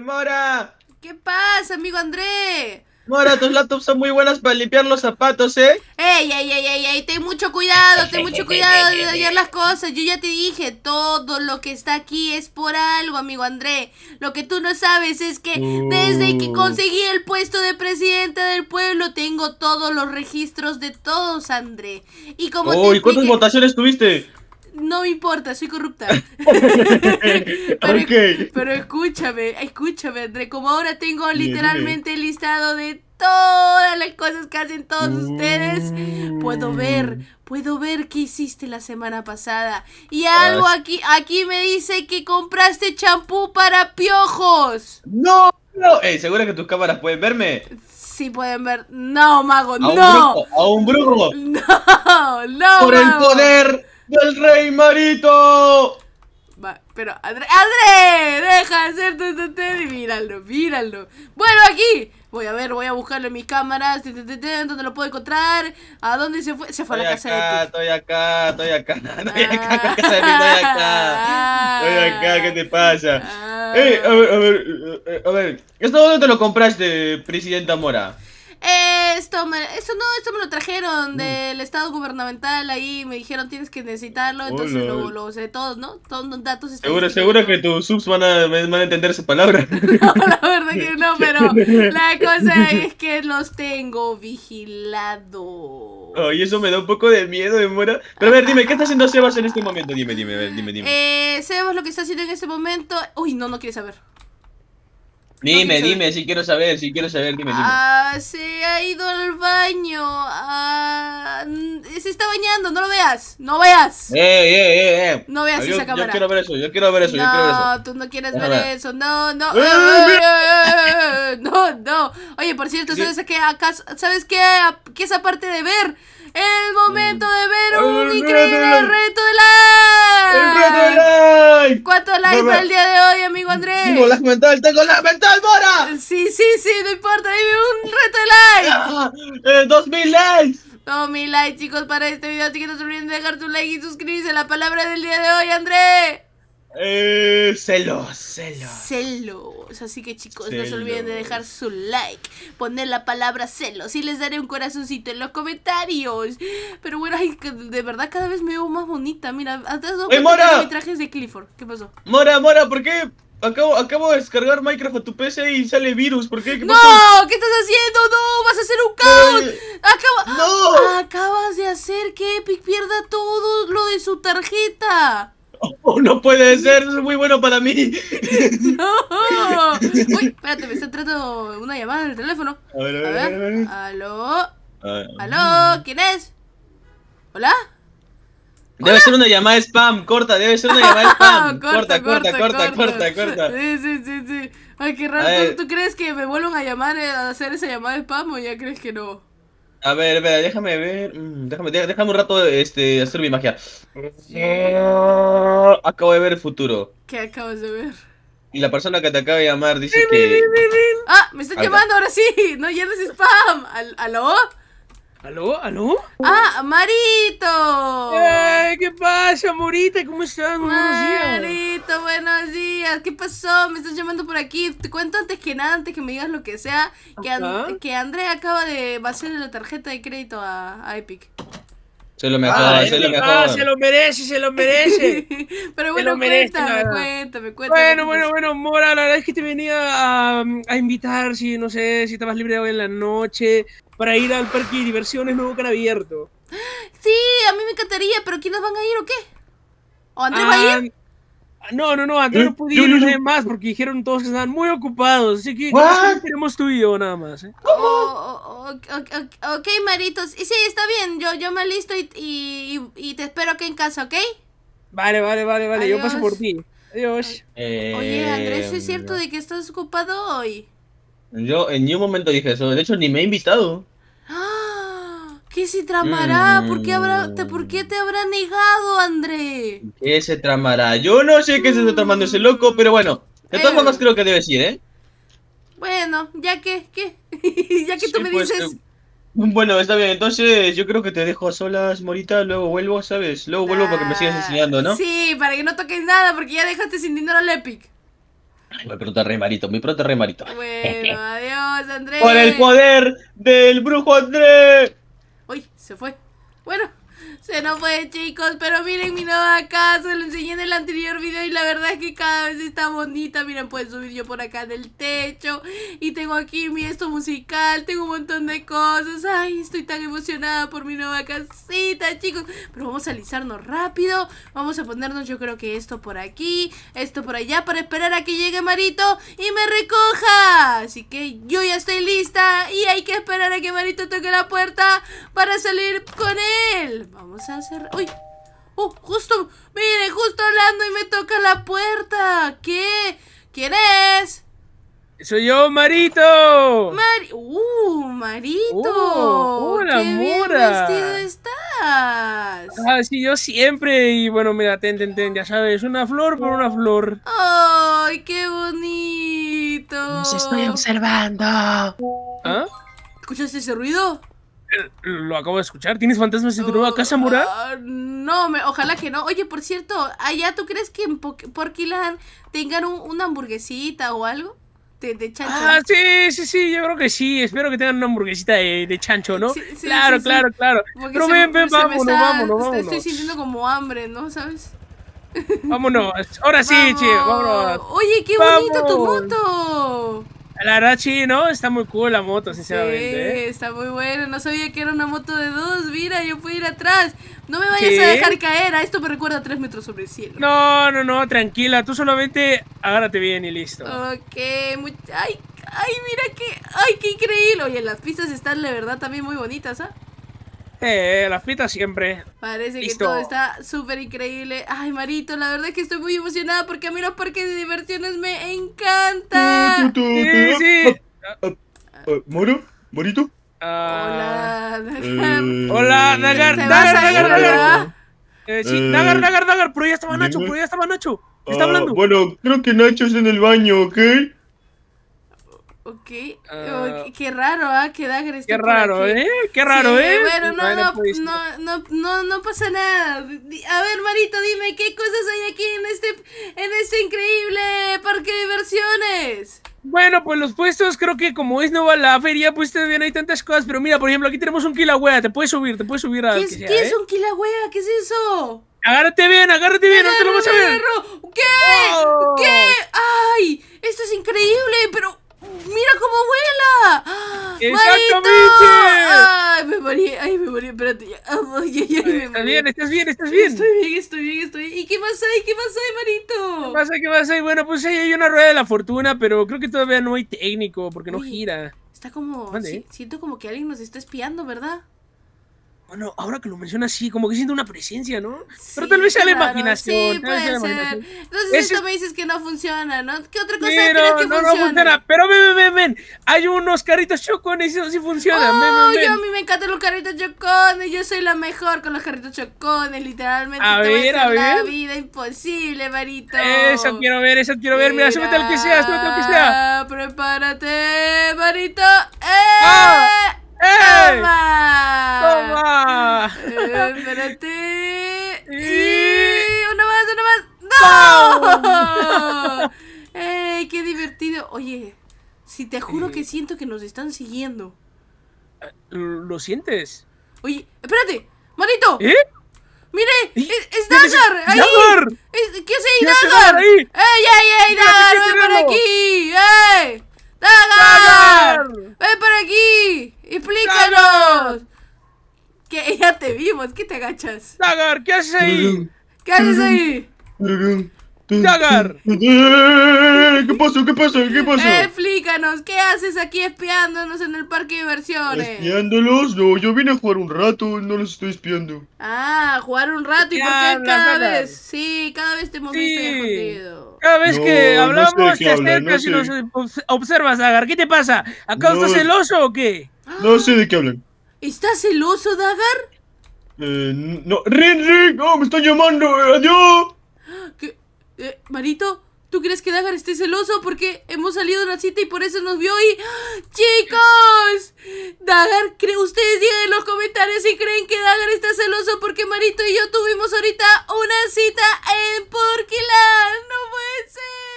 Mora! ¿Qué pasa, amigo André? Mora, tus laptops son muy buenas para limpiar los zapatos, ¿eh? Ey, ey, ey, ey, ten mucho cuidado, ten mucho cuidado de dañar las cosas. Yo ya te dije, todo lo que está aquí es por algo, amigo André. Lo que tú no sabes es que desde que uh. conseguí el puesto de presidente del pueblo, tengo todos los registros de todos, André. Y como ¿y cuántas votaciones tuviste? No me importa, soy corrupta. pero, escúchame, escúchame, André. Como ahora tengo literalmente el listado de todas las cosas que hacen todos uh. ustedes, puedo ver, puedo ver qué hiciste la semana pasada. Y algo aquí, aquí me dice que compraste champú para piojos. No, no. Hey, seguro que tus cámaras pueden verme? sí pueden ver. No, mago, a no. Un brujo, a un brujo. No, no. Por el poder del rey marito. Va, pero André, André, deja de ser tu, míralo, míralo. Bueno, aquí voy a ver, voy a buscarlo en mis cámaras, dónde lo puedo encontrar, a dónde se fue, se fue a la casa de Pic. Estoy acá, estoy acá, estoy acá, estoy acá. Estoy acá, ah. ¿qué te pasa? Ah. Eh, a ver, a ver, eh, a ver, ¿esto dónde te lo compraste, Presidenta Mora? esto me, eso no, esto me lo trajeron mm. del estado gubernamental ahí, me dijeron tienes que necesitarlo, entonces lo, lo, usé todos, ¿no? Todos datos Seguro, seguro que tus subs van a, van a entender esa palabra. no, la verdad que no, pero la cosa es que los tengo vigilados. Ay, eso me da un poco de miedo, de Pero a ver, dime, ¿qué está haciendo Sebas en este momento? Dime, dime, dime, dime. Eh, Sebas lo que está haciendo en este momento... Uy, no, no quiere saber. Dime, dime, si quiero saber, si quiero saber, dime, dime. Ah, se ha ido al baño. Ah, se está bañando, no lo veas, no veas. Eh, eh, eh, eh. No veas esa cámara. Yo quiero ver eso, yo quiero ver eso, no, tú no quieres ver, eso, no, no. Eh, eh, no, no. Oye, por cierto, ¿sabes qué, sabes qué, qué es aparte de ver? El momento mm. de ver un increíble reto de live. El reto de live. ¿Cuánto el día tengo las mental, tengo la mental, Mora. Sí, sí, sí, no importa, dime un reto de likes. Ah, eh, 2000 likes. 2000 likes, chicos, para este video. Así que no se olviden de dejar tu like y suscribirse. La palabra del día de hoy, André. Eh, celos, celos. Celos. Así que chicos, no se olviden de dejar su like, poner la palabra celos y les daré un corazoncito en los comentarios. Pero bueno, ay, de verdad cada vez me veo más bonita. Mira, hasta dos trajes de Clifford. ¿Qué pasó? Mora, Mora, ¿por qué? Acabo, acabo de descargar Minecraft a tu PC y sale virus, ¿por qué? ¡No! ¿Qué estás haciendo? ¡No! ¡Vas a hacer un caos! Eh, ¡No! Acabas de hacer que Epic pierda todo lo de su tarjeta. Oh, no puede ser, eso es muy bueno para mí. ¡No! Uy, espérate, me está entrando una llamada en el teléfono. A ver, a ver, ¿Aló? ¿Aló? ¿Quién es? ¿Hola? Debe ser una llamada de spam, corta, debe ser una llamada de spam. corta, corta, corta, corta, corta, Sí, sí, sí, sí. Ay, qué raro. ¿Tú, crees que me vuelvan a llamar eh, a hacer esa llamada de spam o ya crees que no? A ver, espera, déjame ver. Mm, déjame, déjame un rato este, hacer mi magia. Acabo de ver el futuro. ¿Qué acabas de ver? Y la persona que te acaba de llamar dice que. ¡Ah! ¡Me están llamando ahora sí! ¡No llenes spam! ¿Aló? ¿Aló? ¿Aló? ¡Ah, Marito! Eh, ¿Qué pasa, Morita? ¿Cómo están? buenos días. Marito, buenos días. ¿Qué pasó? Me estás llamando por aquí. Te cuento antes que nada, antes que me digas lo que sea, que, And que Andrea acaba de vaciar la tarjeta de crédito a Epic. Se lo mejor, ah, lo ah, se lo merece, se lo merece. Pero bueno, me cuéntame, cuéntame, Bueno, bueno, bueno, Mora, la verdad es que te venía a, a, invitar, si no sé, si estabas libre hoy en la noche, para ir al parque de diversiones nuevo que han abierto. Sí, a mí me encantaría, pero ¿quiénes van a ir o qué? ¿O Andrés va a ah, ir? No, no, no, Andrés ¿Eh? no pude ir más porque dijeron todos que estaban muy ocupados. Así que tenemos tú y yo nada más. ¿eh? Oh, oh, oh, ok, Maritos. Y sí, está bien, yo, yo me listo y, y, te espero aquí en casa, ¿ok? Vale, vale, vale, vale, yo paso por ti. Adiós. Oye, Andrés, ¿es eh, cierto de que estás ocupado hoy? Yo en ningún momento dije eso. De hecho, ni me he invitado. ¿Qué se tramará? ¿Por qué, habrá, te, te habrá negado, André? ¿Qué se tramará? Yo no sé qué se está tramando ese loco, pero bueno. De todas eh. creo que debes ir, ¿eh? Bueno, ya que, ¿qué? ya que tú me pues, dices... Eh, bueno, está bien, entonces yo creo que te dejo a solas, Morita, luego vuelvo, ¿sabes? Luego vuelvo para que me sigas ah, enseñando, ¿no? Sí, para que no toques nada, porque ya dejaste sin dinero al Epic. Ay, muy pronto, rey Marito, muy pronto, rey Marito. Bueno, adiós, André. ¡Por el poder del brujo André! ¡Uy! Se fue. Bueno. Se nos fue, chicos. Pero miren mi nueva casa. Lo enseñé en el anterior video y la verdad es que cada vez está bonita. Miren, pueden subir yo por acá del techo. Y tengo aquí mi esto musical. Tengo un montón de cosas. Ay, estoy tan emocionada por mi nueva casita, chicos. Pero vamos a alisarnos rápido. Vamos a ponernos, yo creo que esto por aquí. Esto por allá para esperar a que llegue Marito y me recoja. Así que yo ya estoy lista. Y hay que esperar a que Marito toque la puerta para salir con él. Vamos vamos pues, ¡Uy! ¡Oh! ¡Justo! ¡Mire! ¡Justo hablando y me toca la puerta! ¿Qué? ¿Quién es? Soy yo, Marito. ¡Uh, Marito! ¡Uh! ¡Hola, ¡Qué bien vestido estás! Ah, sí, yo siempre. Y bueno, mira, ten, ten, ten, ya sabes, una flor por una flor. ¡Ay, qué bonito! Nos estoy observando. ¿Ah? ¿Escuchaste ese ruido? Lo acabo de escuchar. ¿Tienes fantasmas en tu nueva casa, Mura? Ah, no, me, ojalá que no. Oye, por cierto, ¿allá tú crees que en Porquilan tengan una hamburguesita o algo? De, chancho. Ah, sí, sí, sí, yo creo que sí. Espero que tengan una hamburguesita de, de chancho, ¿no? claro, claro, claro. Pero ven, ven, vámonos, vámonos, Estoy sintiendo como hambre, ¿no? ¿Sabes? Vámonos. Ahora sí, che, vámonos. Oye, qué bonito tu moto. La verdad, ¿no? Está muy cool la moto, sinceramente. Sí, ¿eh? está muy buena. No sabía que era una moto de dos. Mira, yo puedo ir atrás. No me vayas a dejar caer. A ah, esto me recuerda a tres metros sobre el cielo. No, no, no, tranquila. Tú solamente agárrate bien y listo. Ok, ay, ay, mira qué, Ay, qué increíble. Oye, las pistas están, la verdad, también muy bonitas, ¿ah? Eh, las fritas siempre. Parece que todo está súper increíble. Ay, Marito, la verdad es que estoy muy emocionada porque a mí los parques de diversiones me encantan. sí, sí. Eh, ¿Moro? ¿Morito? Ah. Hola, Dagar. Eh, Hola, Dagar, Dagar, Dagar, Eh, sí, Dagar, Dagar, eh, Dagar, por allá estaba Nacho, por allá estaba Nacho. ¿Qué está ah, hablando? Bueno, creo que Nacho es en el baño, ¿ok? Ok, ah. qué raro, ¿ah? ¿eh? Qué raro, ¿eh? Qué raro, ¿eh? Bueno, pues, no no no, pasa nada. A ver, Marito, dime, ¿qué cosas hay aquí en este, en este increíble parque de diversiones? Bueno, pues los puestos, creo que como es nueva la feria, pues todavía no hay tantas cosas. Pero mira, por ejemplo, aquí tenemos un kilahuea. te puedes subir, te puedes subir a... ¿Qué es, ¿qué es ¿eh? un kilahuea? ¿Qué es eso? Agárrate bien, agárrate bien, no te lo vas a ver. ¿Qué? Oh. ¿Qué? ¡Ay! Esto es increíble, pero ¡Mira cómo vuela! ¡Ah! ¡Exactamente! ¡Ay, me morí! ¡Ay, me morí! Espérate, Ay, ay, ay, ¿Estás bien? ¿Estás bien? ¿Estás bien? Estoy bien, estoy bien, estoy bien. ¿Y qué pasa? hay? ¿Qué pasa, hay, Marito? ¿Qué pasa? ¿Qué pasa? Bueno, pues hay una rueda de la fortuna, pero creo que todavía no hay técnico porque no gira. Está como... Si, siento como que alguien nos está espiando, ¿verdad? Bueno, ahora que lo mencionas, sí, como que siento una presencia, ¿no? Pero tal vez sea la imaginación. Sí, puede ser. Entonces Ese... esto me dices que no funciona, ¿no? ¿Qué otra cosa crees que no, funciona? No, funciona. Pero ven, ven, ven, ven. Hay unos carritos chocones y eso sí funciona. Oh, yo a mí me encantan los carritos chocones. Yo soy la mejor con los carritos chocones, literalmente. A ver, a, La vida imposible, Marito. Eso quiero ver, eso quiero ver. Mira, súbete al que sea, súbete al que sea. Prepárate, Marito. ¡Ah! ¡Eh! ¡Toma! ¡Toma! Eh, espérate. Y... más, una más! ¡No! ¡Ey, qué divertido! Oye, si te juro que eh. siento que nos están siguiendo. Eh, ¿Lo sientes? Oye, espérate, manito. ¿Eh? ¡Mire! ¡Es, Dagar! Dagar. ¿Qué hace ahí, ¡Dagar! ey, ey! ¡Dagar! ¡Ven por aquí! ¡Dagar! ¡Ven Que ya te vimos, ¿qué te agachas? Zagar, ¿qué haces ahí? ¿Qué haces ahí? Zagar eh, ¿Qué pasó? ¿Qué pasó? ¿Qué pasó? Eh, explícanos, ¿qué haces aquí espiándonos en el parque de diversiones? ¿Espiándolos? No, yo vine a jugar un rato, no los estoy espiando. Ah, jugar un rato, ¿y por qué cada vez? Sí, cada vez te moviste sí. escondido. Cada vez que hablamos te acercas y nos observas, Zagar, ¿qué te pasa? acaso estás celoso o qué? No sé de qué hablan. ¿Estás celoso, Dagar? Eh, no. ¡Rin, Rin! rin no me estoy llamando! Eh, ¡Adiós! ¿Qué? Eh, Marito, ¿tú crees que Dagar esté celoso? Porque hemos salido de una cita y por eso nos vio y... ¡Ah! ¡Chicos! Dagar, ustedes digan en los comentarios si creen que Dagar está celoso porque Marito y yo tuvimos ahorita una cita en Porquiland. ¡No puede ser!